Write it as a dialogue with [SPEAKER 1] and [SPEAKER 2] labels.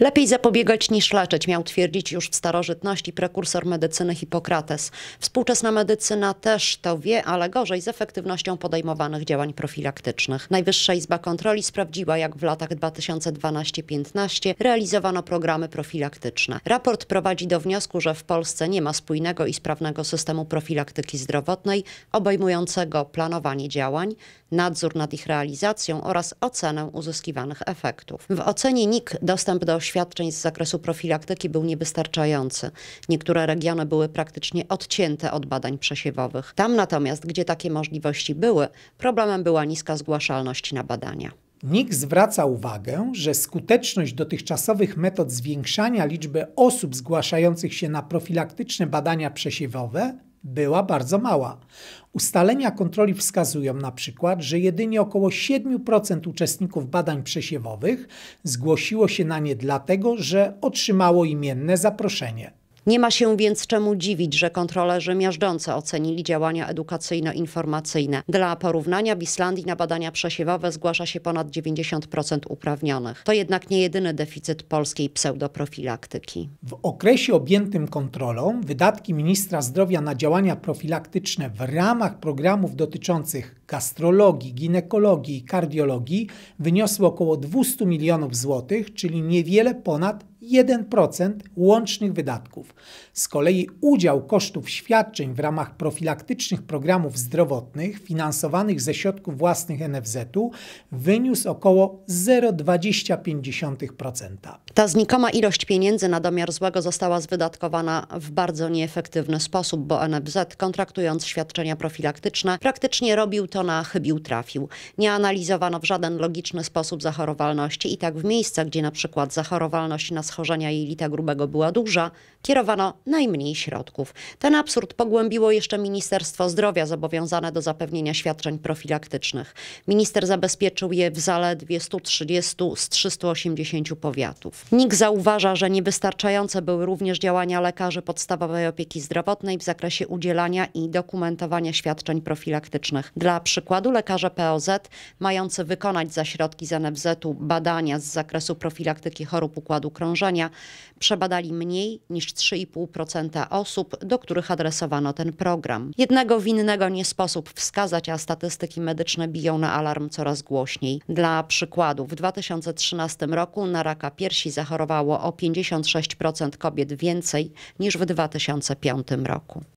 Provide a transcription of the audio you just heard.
[SPEAKER 1] Lepiej zapobiegać niż leczyć, miał twierdzić już w starożytności prekursor medycyny Hipokrates. Współczesna medycyna też to wie, ale gorzej z efektywnością podejmowanych działań profilaktycznych. Najwyższa Izba Kontroli sprawdziła, jak w latach 2012-15 realizowano programy profilaktyczne. Raport prowadzi do wniosku, że w Polsce nie ma spójnego i sprawnego systemu profilaktyki zdrowotnej obejmującego planowanie działań, nadzór nad ich realizacją oraz ocenę uzyskiwanych efektów. W ocenie NIK dostęp do świadczeń z zakresu profilaktyki był niewystarczający. Niektóre regiony były praktycznie odcięte od badań przesiewowych. Tam natomiast, gdzie takie możliwości były, problemem była niska zgłaszalność na badania.
[SPEAKER 2] NIK zwraca uwagę, że skuteczność dotychczasowych metod zwiększania liczby osób zgłaszających się na profilaktyczne badania przesiewowe była bardzo mała. Ustalenia kontroli wskazują na przykład, że jedynie około 7% uczestników badań przesiewowych zgłosiło się na nie dlatego, że otrzymało imienne zaproszenie. Nie ma się więc czemu dziwić, że kontrolerzy
[SPEAKER 1] miażdżące ocenili działania edukacyjno-informacyjne. Dla porównania w Islandii na badania przesiewowe zgłasza się ponad 90% uprawnionych. To jednak nie jedyny deficyt polskiej pseudoprofilaktyki.
[SPEAKER 2] W okresie objętym kontrolą wydatki ministra zdrowia na działania profilaktyczne w ramach programów dotyczących gastrologii, ginekologii i kardiologii wyniosły około 200 milionów złotych, czyli niewiele ponad 1% łącznych wydatków. Z kolei udział kosztów świadczeń w ramach profilaktycznych programów zdrowotnych finansowanych ze środków własnych NFZ-u wyniósł około 0,25%. Ta
[SPEAKER 1] znikoma ilość pieniędzy na domiar złego została zwydatkowana w bardzo nieefektywny sposób, bo NFZ, kontraktując świadczenia profilaktyczne, praktycznie robił to na chybił trafił. Nie analizowano w żaden logiczny sposób zachorowalności i tak w miejscach, gdzie na przykład zachorowalność na schorzenia jelita grubego była duża, kierowano najmniej środków. Ten absurd pogłębiło jeszcze Ministerstwo Zdrowia zobowiązane do zapewnienia świadczeń profilaktycznych. Minister zabezpieczył je w zaledwie 130 z 380 powiatów. NIK zauważa, że niewystarczające były również działania lekarzy podstawowej opieki zdrowotnej w zakresie udzielania i dokumentowania świadczeń profilaktycznych. Dla przykładu lekarze POZ mający wykonać za środki z NFZ-u badania z zakresu profilaktyki chorób układu krążenia obciążenia przebadali mniej niż 3,5% osób, do których adresowano ten program. Jednego winnego nie sposób wskazać, a statystyki medyczne biją na alarm coraz głośniej. Dla przykładu, w 2013 roku na raka piersi zachorowało o 56% kobiet więcej niż w 2005 roku.